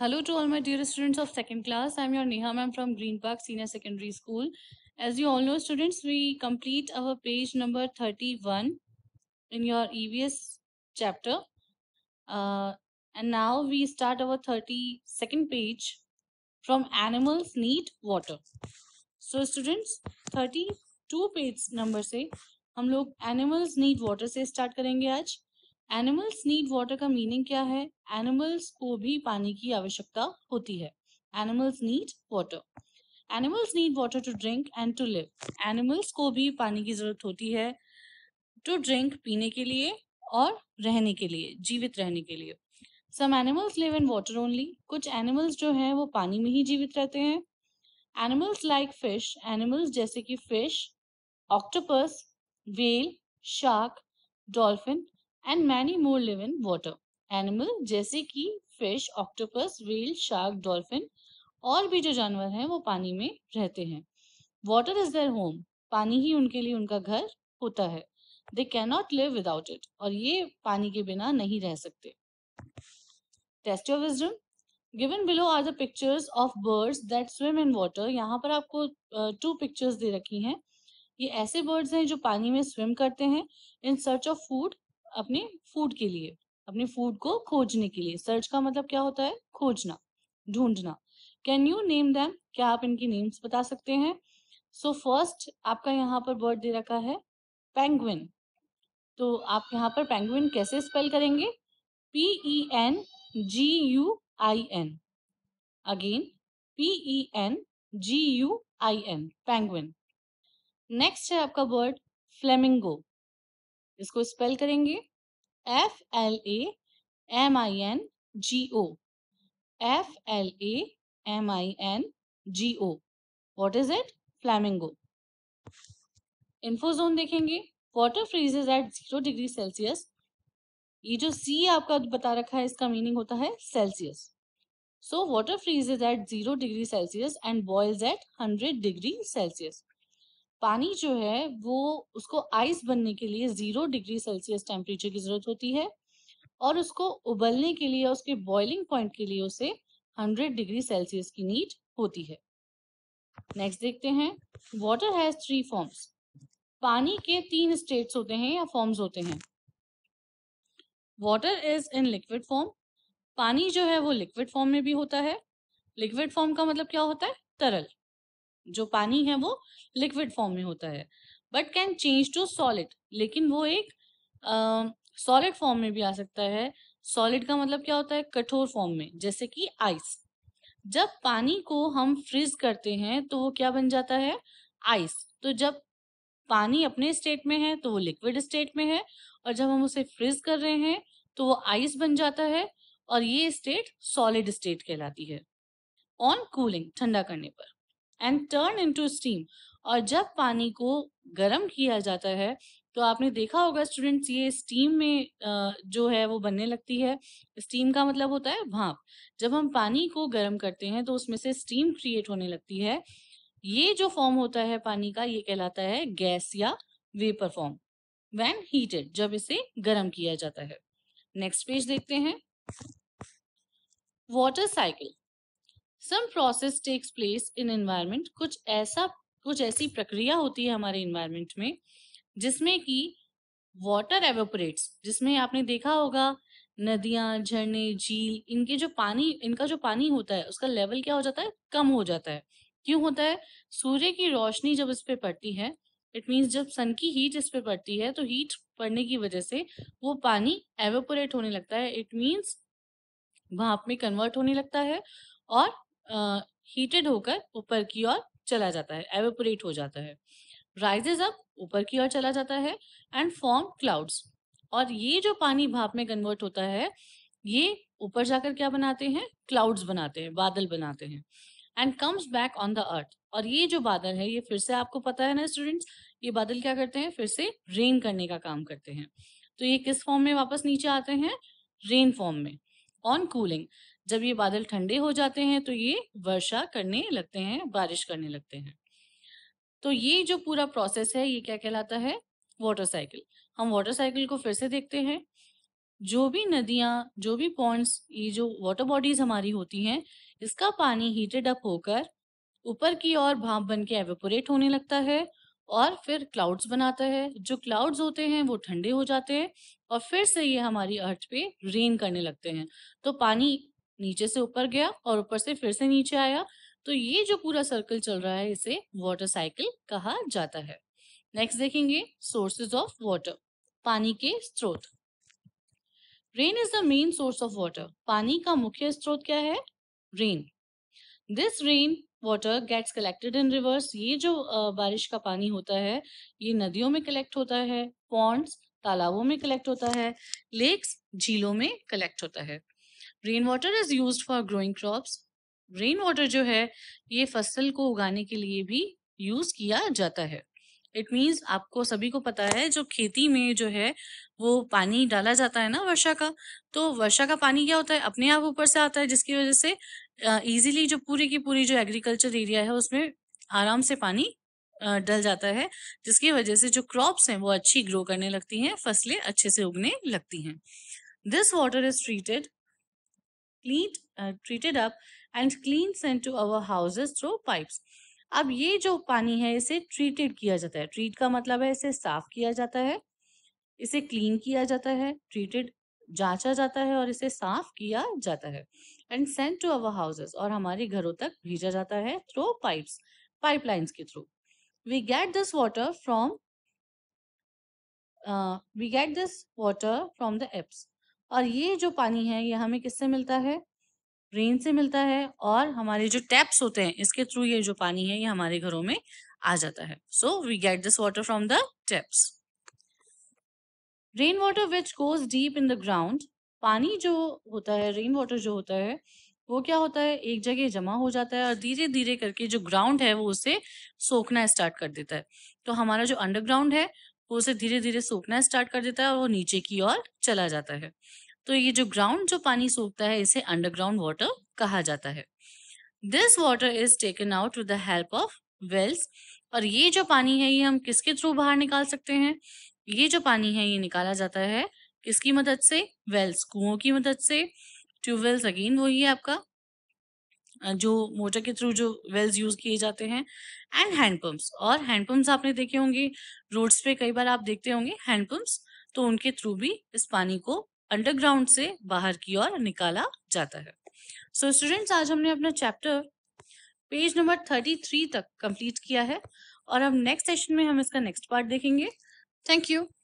hello to all my dear students of second class I am your Neha ma'am from Green Park senior secondary school as you all know students we complete our page number thirty one in your EVS chapter and now we start our thirty second page from animals need water so students thirty two page number से हम लोग animals need water से start करेंगे आज animals need water का meaning क्या है animals को भी पानी की आवश्यकता होती है animals need water animals need water to drink and to live animals को भी पानी की जरूरत होती है टू ड्रिंक पीने के लिए और रहने के लिए जीवित रहने के लिए some animals live in water only कुछ एनिमल्स जो हैं वो पानी में ही जीवित रहते हैं एनिमल्स लाइक फिश एनिमल्स जैसे कि fish octopus whale shark dolphin and many more live in water animal जैसे कि fish octopus whale shark dolphin और भी जो जानवर हैं वो पानी में रहते हैं वाटर इज देयर होम पानी ही उनके लिए उनका घर होता है they cannot live without it और ये पानी के बिना नहीं रह सकते test your wisdom given below are the pictures of birds that swim in water यहाँ पर आपको टू uh, पिक्चर्स दे रखी हैं ये ऐसे बर्ड्स हैं जो पानी में स्विम करते हैं इन सर्च ऑफ फूड अपने फूड के लिए अपने फूड को खोजने के लिए सर्च का मतलब क्या होता है खोजना ढूंढना कैन यू नेम दैम क्या आप इनकी नेम्स बता सकते हैं सो so फर्स्ट आपका यहाँ पर वर्ड दे रखा है पेंगुइन तो आप यहाँ पर पेंगुइन कैसे स्पेल करेंगे P E N G U I N again P E N G U I N penguin next है आपका वर्ड फ्लेमिंगो इसको स्पेल करेंगे F L A M I N G O F L A M I N G O what is it flamingo infozone देखेंगे water freezes at zero degree Celsius ये जो सी आपका बता रखा है इसका मीनिंग होता है Celsius so water freezes at zero degree Celsius and boils at hundred degree Celsius पानी जो है वो उसको आइस बनने के लिए जीरो डिग्री सेल्सियस टेम्परेचर की जरूरत होती है और उसको उबलने के लिए उसके बॉइलिंग पॉइंट के लिए उसे हंड्रेड डिग्री सेल्सियस की नीड होती है नेक्स्ट देखते हैं वाटर हैज थ्री फॉर्म्स पानी के तीन स्टेट्स होते हैं या फॉर्म्स होते हैं water is in liquid form पानी जो है वो लिक्विड फॉर्म में भी होता है लिक्विड फॉर्म का मतलब क्या होता है तरल जो पानी है वो लिक्विड फॉर्म में होता है but can change to solid लेकिन वो एक सॉलिड uh, फॉर्म में भी आ सकता है सॉलिड का मतलब क्या होता है कठोर फॉर्म में जैसे कि आइस जब पानी को हम फ्रीज करते हैं तो वो क्या बन जाता है आइस तो जब पानी अपने स्टेट में है तो वो लिक्विड स्टेट में है और जब हम उसे फ्रीज कर रहे हैं तो वो आइस बन जाता है और ये स्टेट सॉलिड स्टेट कहलाती है ऑन कूलिंग ठंडा करने पर एंड टर्न टू स्टीम और जब पानी को गर्म किया जाता है तो आपने देखा होगा स्टूडेंट्स ये स्टीम में जो है वो बनने लगती है स्टीम का मतलब होता है भाप जब हम पानी को गर्म करते हैं तो उसमें से स्टीम क्रिएट होने लगती है ये जो फॉर्म होता है पानी का ये कहलाता है गैस या वेपर फॉर्म वैन हीटेड जब इसे गर्म किया जाता है नेक्स्ट पेज देखते हैं water cycle some process takes place in environment कुछ ऐसा कुछ ऐसी प्रक्रिया होती है हमारे इन्वायरमेंट में जिसमें कि वाटर एवोपरेट्स जिसमें आपने देखा होगा नदियाँ झरने झील इनके जो पानी इनका जो पानी होता है उसका लेवल क्या हो जाता है कम हो जाता है क्यों होता है सूर्य की रोशनी जब इस पर पड़ती है इट मीन्स जब सन की हीट इस पर पड़ती है तो हीट पड़ने की वजह से वो पानी एवोपोरेट होने लगता है इट मीन्स भाप में कन्वर्ट होने लगता है और हीटेड होकर ऊपर की ओर चला जाता है एवेपोरेट हो जाता है राइजेज अप ऊपर की ओर चला जाता है एंड फॉर्म क्लाउड्स और ये जो पानी भाप में कन्वर्ट होता है ये ऊपर जाकर क्या बनाते हैं क्लाउड्स बनाते हैं बादल बनाते हैं and comes back on the earth और ये जो बादल है ये फिर से आपको पता है ना स्टूडेंट्स ये बादल क्या करते हैं फिर से रेन करने का काम करते हैं तो ये किस फॉर्म में वापस नीचे आते हैं रेन फॉर्म में ऑन कूलिंग जब ये बादल ठंडे हो जाते हैं तो ये वर्षा करने लगते हैं बारिश करने लगते हैं तो ये जो पूरा प्रोसेस है ये क्या कहलाता है वाटर साइकिल हम वाटर साइकिल को फिर से देखते हैं जो भी नदियाँ जो भी पॉइंट्स ये जो वाटर बॉडीज हमारी होती हैं इसका पानी हीटेड अप होकर ऊपर की ओर भाप बन के एवेपोरेट होने लगता है और फिर क्लाउड्स बनाता है जो क्लाउड्स होते हैं वो ठंडे हो जाते हैं और फिर से ये हमारी अर्थ पे रेन करने लगते हैं तो पानी नीचे से ऊपर गया और ऊपर से फिर से नीचे आया तो ये जो पूरा सर्कल चल रहा है इसे वाटर साइकिल कहा जाता है नेक्स्ट देखेंगे सोर्सेज ऑफ वाटर पानी के स्रोत rain is the main source of water पानी का मुख्य स्रोत क्या है rain this rain water gets collected in rivers ये जो बारिश का पानी होता है ये नदियों में कलेक्ट होता है पॉन्ड्स तालाबों में कलेक्ट होता है लेक्स झीलों में कलेक्ट होता है rain water is use for growing crops rain water जो है ये फसल को उगाने के लिए भी यूज किया जाता है इट मीन्स आपको सभी को पता है जो खेती में जो है वो पानी डाला जाता है ना वर्षा का तो वर्षा का पानी क्या होता है अपने आप ऊपर से आता है जिसकी वजह से ईजिली जो पूरी की पूरी जो एग्रीकल्चर एरिया है उसमें आराम से पानी डल जाता है जिसकी वजह से जो क्रॉप्स हैं वो अच्छी ग्रो करने लगती हैं फसलें अच्छे से उगने लगती हैं this water is treated cleaned, treated up and clean sent to our our through pipes अब ये जो पानी है इसे ट्रीटेड किया जाता है ट्रीट का मतलब है इसे साफ किया जाता है इसे क्लीन किया जाता है ट्रीटेड जांचा जाता है और इसे साफ किया जाता है and sent to our houses और हमारे घरों तक भेजा जाता है थ्रो पाइप्स पाइपलाइंस के through we get this water from we get this water from the taps और ये जो पानी है ये हमें किससे मिलता है रेन से मिलता है और हमारे जो टैप्स होते हैं इसके थ्रू ये जो पानी है ये हमारे घरों में आ जाता है so we get this water from the taps rain water which goes deep in the ground पानी जो होता है रेन वाटर जो होता है वो क्या होता है एक जगह जमा हो जाता है और धीरे धीरे करके जो ग्राउंड है वो उसे सोखना स्टार्ट कर देता है तो हमारा जो अंडरग्राउंड है वो उसे धीरे धीरे सोखना स्टार्ट कर देता है और वो नीचे की ओर चला जाता है तो ये जो ग्राउंड जो पानी सोखता है इसे अंडरग्राउंड वाटर कहा जाता है this water is taken out with the help of wells और ये जो पानी है ये हम किसके थ्रू बाहर निकाल सकते हैं ये जो पानी है ये निकाला जाता है किसकी मदद से वेल्स कुओं की मदद से ट्यूबवेल्स अगेन वही है आपका जो मोटर के थ्रू जो वेल्स यूज किए जाते हैं एंड हैंडपम्प्स और हैंडपम्प्स आपने देखे होंगे रोड्स पे कई बार आप देखते होंगे हैंडपम्प्स तो उनके थ्रू भी इस पानी को अंडरग्राउंड से बाहर की ओर निकाला जाता है सो so, स्टूडेंट्स आज हमने अपना chapter page number thirty three तक कंप्लीट किया है और अब नेक्स्ट सेशन में हम इसका नेक्स्ट पार्ट देखेंगे थैंक यू